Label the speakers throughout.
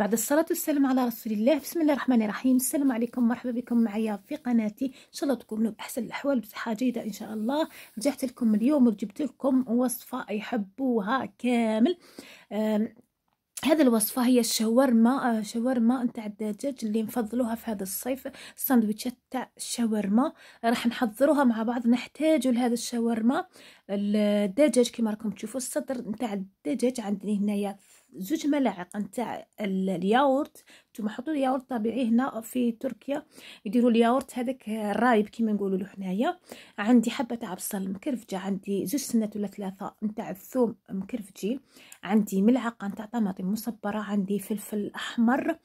Speaker 1: بعد الصلاة والسلام على رسول الله بسم الله الرحمن الرحيم السلام عليكم مرحبا بكم معايا في قناتي إن شاء الله تكونوا بأحسن الأحوال بصحة جيدة إن شاء الله رجعت لكم اليوم وجبت لكم وصفة يحبوها كامل هذه الوصفة هي الشاورما آه، شاورما نتاع الدجاج اللي نفضلوها في هذا الصيف الساندويتشات تاع الشاورما راح نحضروها مع بعض نحتاجوا لهذا الشاورما الدجاج كما راكم تشوفوا الصدر نتاع الدجاج عندي هنايا زوج ملاعق نتاع الياورت نتوما حطوا الياورت طبيعي هنا في تركيا يديروا الياورت هذاك الرايب كيما نقولوا له حنايا عندي حبه تاع بصل مكرفجه عندي زوج سنات ولا ثلاثه نتاع الثوم مكرفجين عندي ملعقه نتاع طماطم مصبره عندي فلفل احمر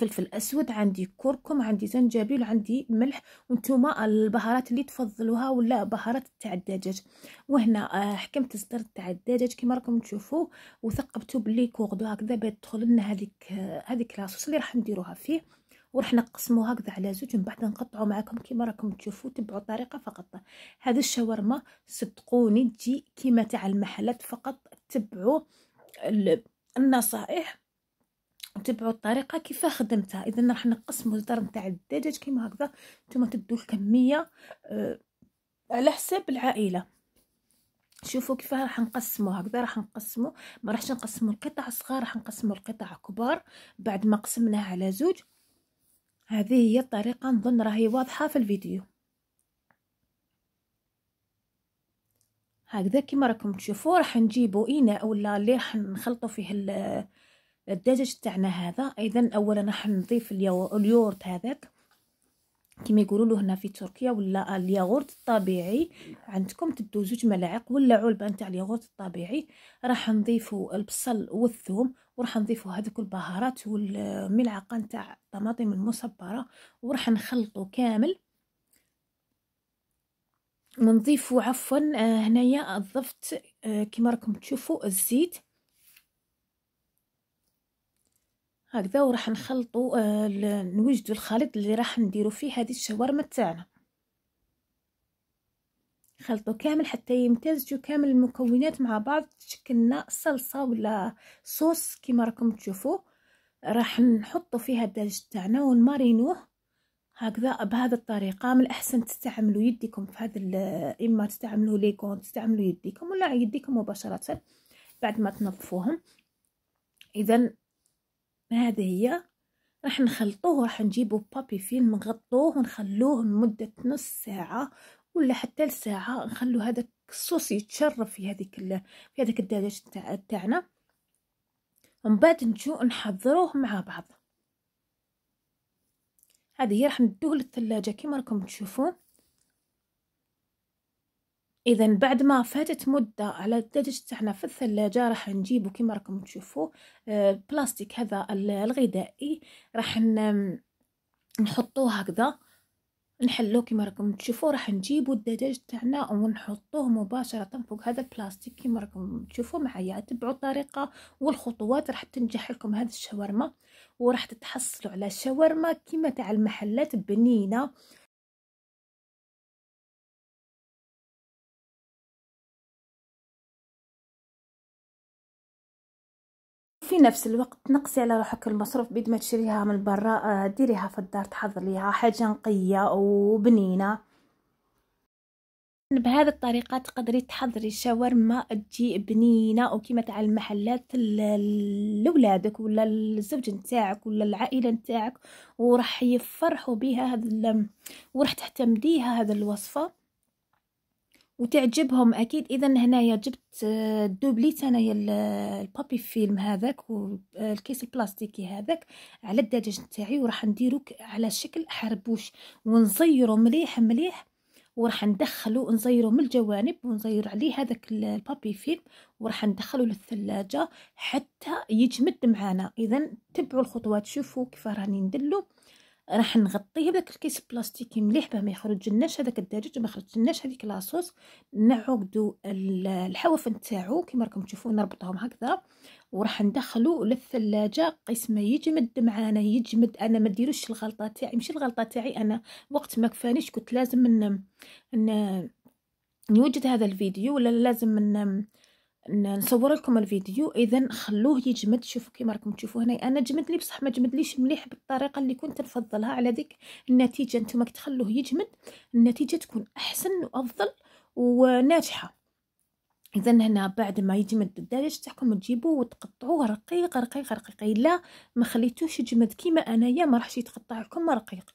Speaker 1: فلفل اسود عندي كركم عندي زنجبيل عندي ملح وانتم البهارات اللي تفضلوها ولا بهارات تاع الدجاج وهنا آه، حكمت صدر تاع الدجاج كيما راكم تشوفوا وثقبته باللي كوغدو هكذا بيدخل لنا هذيك هذيك لاصوص اللي راح نديروها فيه وراح نقسمو هكذا على زوج من بعد نقطعو معاكم كيما راكم تشوفوا تبعوا الطريقه فقط هذا الشاورما صدقوني تجي كيما تاع المحلات فقط تبعوا النصائح تبعوا الطريقه كيف خدمتها اذا راح نقسموا الدار نتاع الدجاج كيما هكذا نتوما تدوا الكميه أه على حساب العائله شوفوا كيف راح نقسمو هكذا راح نقسمو ما راحش نقسمو القطع صغار راح نقسمو القطع كبار بعد ما قسمناها على زوج هذه هي الطريقه نظن راهي واضحه في الفيديو هكذا كيما راكم تشوفوا راح نجيبوا اناء ولا اللي راح نخلطوا فيه الدجاج تاعنا هذا اذا اولا راح نضيف اليورت هذاك كما يقولوا له هنا في تركيا ولا الياغورت الطبيعي عندكم تدو زوج ملاعق ولا علبه نتاع الياغورت الطبيعي راح نضيفوا البصل والثوم وراح نضيفوا هذوك البهارات والملعقه نتاع الطماطم المصبره وراح نخلطوا كامل ونضيفوا عفوا آه، هنايا ضفت آه، كما راكم تشوفوا الزيت هكذا وراح نخلطو نوجدوا آه، نوجدو الخليط اللي راح نديرو فيه هذه الشاورما تاعنا خلطوا كامل حتى يمتزجو كامل المكونات مع بعض تشكلنا صلصه ولا صوص كيما راكم تشوفوا راح نحطو فيها الدجاج تاعنا ونمارينوه هكذا بهذه الطريقه من الاحسن تستعملوا يديكم في هذا اما تستعملوا ليكون تستعملوا يديكم ولا يديكم مباشره بعد ما تنظفوهم اذا هذا هي راح نخلطوه راح نجيبو بابي فيلم نغطوه ونخلوه لمدة نص ساعة ولا حتى لساعة نخلو هذاك الصوص يتشرب في هذيك في هذاك الدجاج تاعنا ومن بعد نجو نحضروه مع بعض هذه هي راح ندوه للثلاجة كيما راكم تشوفون إذا بعد ما فاتت مدة على الدجاج تاعنا في الثلاجة راح نجيبو كيما راكم تشوفوا آه، بلاستيك هذا الغذائي راح نحطوه هكذا نحلوه كيما راكم تشوفوا راح نجيبو الدجاج تاعنا ونحطوه مباشرة فوق هذا البلاستيك كيما راكم تشوفوا معايا تبعوا الطريقة والخطوات راح تنجح لكم هذه الشاورما وراح تتحصلوا على شاورما كيما تاع المحلات بنينة في نفس الوقت نقصي على روحك المصروف بيد ما تشريها من برا آه، ديريها في الدار تحضر ليها حاجه نقيه وبنينه بهذه الطريقه تقدري تحضري الشاورما تجي بنينه وكيما تاع المحلات لولادك ولا الزوج نتاعك ولا العائله نتاعك وراح يفرحوا بها هذا وراح تعتمديها هذه الوصفه وتعجبهم اكيد اذا هنايا جبت آه، دوبليت انايا البابي آه، فيلم هذاك والكيس آه، البلاستيكي هذاك على الدجاج نتاعي وراح نديرو على شكل حربوش ونزيرو مليح مليح وراح ندخلو نزيرو من الجوانب ونزير عليه هذاك البابي فيلم وراح ندخلو للثلاجة حتى يجمد معانا اذا تبعوا الخطوات شوفوا كيف راني ندلو راح نغطيه بداك الكيس بلاستيكي مليح باه ما يخرج لناش هذاك الدجاج ما يخرجلناش لناش هذيك لاصوص نعقدو الحواف نتاعو كيما راكم تشوفوا نربطهم هكذا وراح ندخلو للثلاجه قسمه يجمد معانا يجمد انا ما ديروش الغلطه تاعي ماشي الغلطه تاعي انا وقت ما كفانيش كنت لازم ان, إن نوجد هذا الفيديو ولا لازم ان نصور لكم الفيديو اذا خلوه يجمد شوفوا كيما راكم تشوفوا هنا انا جمد لي بصح ما جمدليش مليح بالطريقه اللي كنت نفضلها على ديك النتيجه نتوما كي تخلوه يجمد النتيجه تكون احسن وافضل وناجحه اذا هنا بعد ما يجمد الدجاج تاعكم تجيبوه وتقطعوه رقيق رقيق رقيق الا ما خليتوش يجمد كيما انايا ما راحش يتقطع لكم رقيق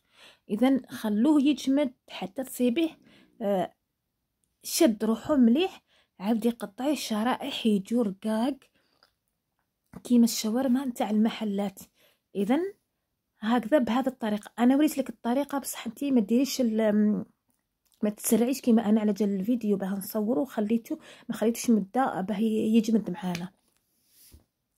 Speaker 1: اذا خلوه يجمد حتى تصيبيه آه، شد روحو مليح عبدي قطعي الشرائح يجو رقاق كيما الشاورما نتاع المحلات اذا هكذا بهذا الطريقه انا وريت لك الطريقه بصح انت ما ديريش ما تسرعيش كيما انا على جال الفيديو باه نصوره وخليته ما خليتوش مده باه يجمد معانا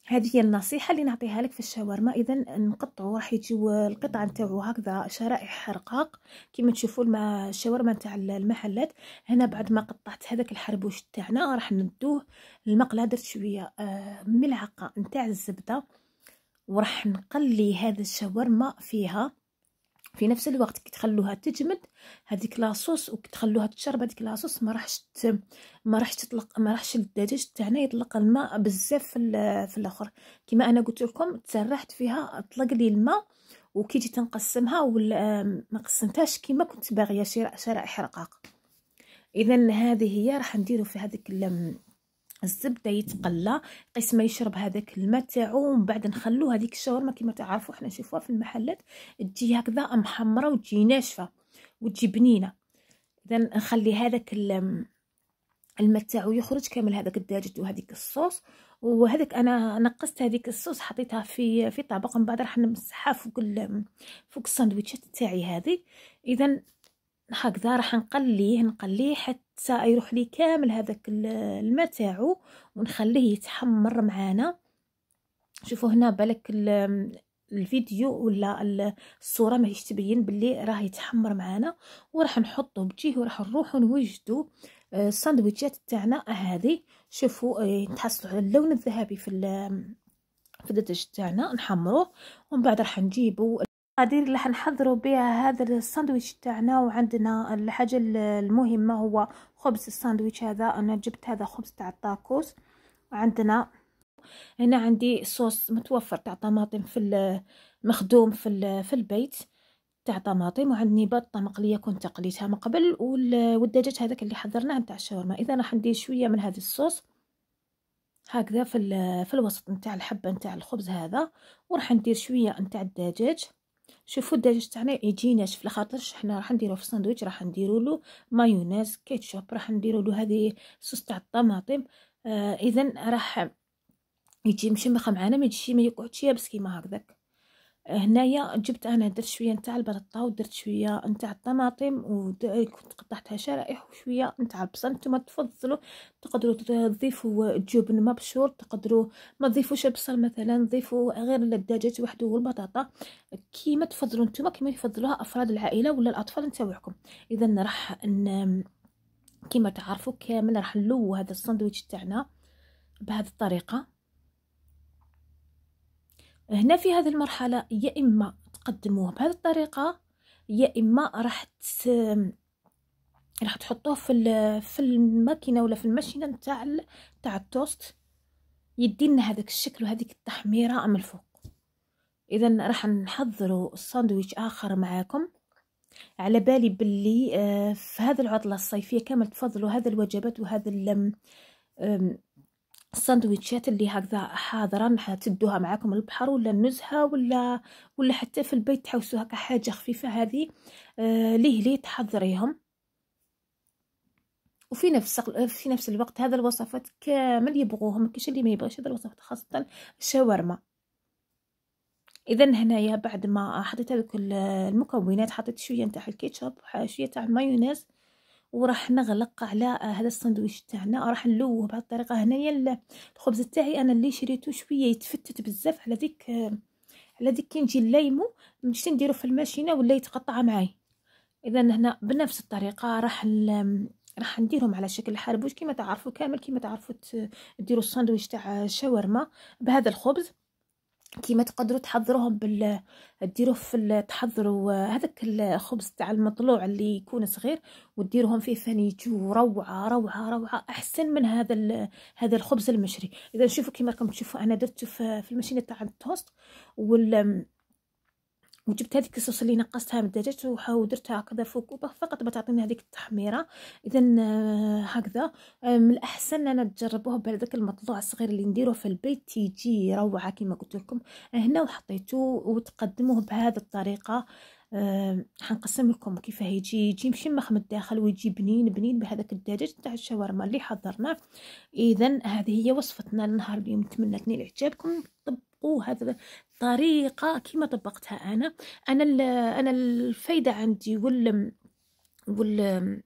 Speaker 1: هذه هي النصيحه اللي نعطيها لك في الشاورما اذا نقطعوا راح يجيو القطع نتاعو هكذا شرائح رقاق كما تشوفوا الشاورما نتاع المحلات هنا بعد ما قطعت هذاك الحربوش تاعنا راح ندوه المقله درت شويه آه، ملعقه نتاع الزبده وراح نقلي هذا الشاورما فيها في نفس الوقت كي تخلوها تجمد هذيك لاصوص وكتخلوها تشرب هذيك لاصوص ما راحش ما راحش تطلق ما راحش الدجاج تاعنا يطلق الماء بزاف في, في الاخر كما انا قلت لكم تسرحت فيها طلق لي الماء وكي جيت نقسمها ولا ما قسمتهاش كيما كنت باغيه شراء شراء حرقاق اذا هذه هي راح نديرو في هذيك الزبده يتقلى ما يشرب هذاك الماء تاعو ومن بعد نخلو هذيك الشاورما كما تعرفوا حنا نشوفوها في المحلات تجي هكذا محمره وتجي ناشفه وتجي بنينه اذا نخلي هذاك الماء تاعو يخرج كامل هذاك الدجاج وهذيك الصوص وهذاك انا نقصت هذيك الصوص حطيتها في في طبق من بعد راح نمسحها فوق فوق الساندويتشات تاعي هذه اذا هكذا راح نقليه نقليه حتى يروح لي كامل هذاك الماء تاعو ونخليه يتحمر معانا شوفوا هنا بالك الفيديو ولا الصوره ماهيش تبين باللي راه يتحمر معانا وراح نحطه بجيه وراح نروحو نوجدو آه، الساندويتشات تاعنا هذه شوفوا آه، تحصلوا على اللون الذهبي في في الدجاج تاعنا نحمروه ومن بعد راح نجيبو هذه اللي حنحضروا بها هذا الساندويتش تاعنا وعندنا الحاجه المهمه هو خبز الساندويتش هذا انا جبت هذا خبز تاع الطاكوس وعندنا هنا عندي صوص متوفر تاع طماطم في مخدوم في في البيت تاع طماطم وعندي بطه مقليه كنت قليتها من قبل والدجاج هذاك اللي حضرناه تاع الشاورما اذا راح ندير شويه من هذا الصوص هكذا في في الوسط نتاع الحبه نتاع الخبز هذا وراح ندير شويه نتاع الدجاج شوفوا الدجاج تاعنا يجيناش في لخاطر حنا راح نديرو في الساندويتش راح نديرو له مايونيز كيتشوب راح نديرو له هذه صوص تاع الطماطم آه اذا راح يجي مشمخه معانا ما يجيش ما يقعدش يابس كيما هكذاك هنايا جبت انا درت شويه نتاع البطاطا ودرت شويه نتاع الطماطم وكنت قطعتها شرائح وشويه نتاع البصل نتوما تفضلوا تقدروا تضيفوا جبن مبشور تقدروا ما تضيفوش البصل مثلا ضيفوا غير الدجاج وحده والبطاطا كيما تفضلوا نتوما كيما يفضلوها افراد العائله ولا الاطفال نتاعكم اذا راح كيما تعرفوا كامل راح نلو هذا الساندويتش تاعنا بهذه الطريقه هنا في هذه المرحلة يا إما تقدموه بهذه الطريقة يا إما راح راح تحطوه في في الماكينة ولا في الماشينة نتاع نتاع التوست يدينا هذاك الشكل وهذيك التحميرة من الفوق اذا راح نحضروا ساندويتش اخر معاكم على بالي باللي آه، في هذه العطله الصيفيه كامل تفضلوا هذه الوجبات وهذا الساندويتشات اللي هكذا حاضرة حتدوها معاكم البحر ولا النزهة ولا ولا حتى في البيت تحوسوا هكا حاجة خفيفة هذه آه ليه ليه تحضريهم وفي نفس في نفس الوقت هذا الوصفات كامل يبغوهم كاش اللي ما يبغيش هذا الوصفات خاصة الشاورما اذا هنايا بعد ما حطيت هذوك المكونات حطيت شويه نتاع الكيتشب شويه تاع المايونيز وراح نغلق على هذا السندويش تاعنا راح نلوه بهذه الطريقه هنايا الخبز تاعي انا اللي شريته شويه يتفتت بزاف على ديك على ديك كي نجي الليمو نمشي نديرو في الماشينه ولا يتقطع معاي اذا هنا بنفس الطريقه راح راح نديرهم على شكل حربوش كما تعرفوا كامل كما تعرفوا ديروا الساندويتش تاع شاورما بهذا الخبز كيما تقدروا تحضروهم بال ديروه في تحضروا آه، هذاك الخبز تاع المطلوع اللي يكون صغير وديروهم فيه ثاني يجو روعه روعه روعه احسن من هذا ال... هذا الخبز المشري اذا شوفوا كيما راكم تشوفوا انا درت في الماشينه تاع التوست وال وجبت هذيك الصوص اللي نقصتها من الدجاج ودرتها هكذا فوق فقط بتعطيني هذيك التحميره اذا آه، هكذا من الاحسن انا تجربوه بهذاك المطلوع الصغير اللي نديروه في البيت تيجي روعه كما قلت لكم هنا وحطيته وتقدموه بهذه الطريقه حنقسم لكم كيف هيجي يجي مشمخ من الداخل ويجي بنين بنين بهذاك الدجاج تاع الشاورما اللي حضرناه اذا هذه هي وصفتنا لنهار اليوم نتمنى تنال اعجابكم طبقوا هذا الطريقه كما طبقتها انا انا انا الفايده عندي وال وال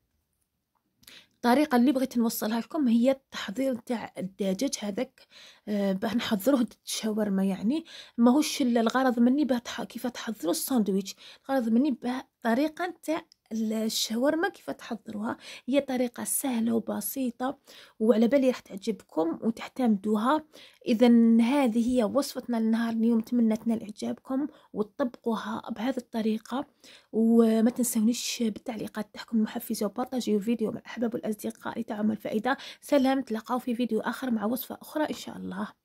Speaker 1: الطريقة اللي بغيت نوصلها لكم هي التحضير تاع الدجاج هذاك آه، باه نحضروه الشاورما يعني ماهوش الغرض مني باه كيف تحضروا الساندويتش الغرض مني باه طريقة تاع الشاورما كيف تحضروها هي طريقة سهلة وبسيطة وعلى بالي راح تعجبكم وتحتمدوها إذا هذه هي وصفتنا لنهار اليوم نتمنى تنال إعجابكم وتطبقوها بهذه الطريقة وما تنسونيش بالتعليقات تاعكم المحفزة وبارطاجيو الفيديو مع الأحباب والأصدقاء لتعم الفائدة سلام تلقاو في فيديو آخر مع وصفة أخرى إن شاء الله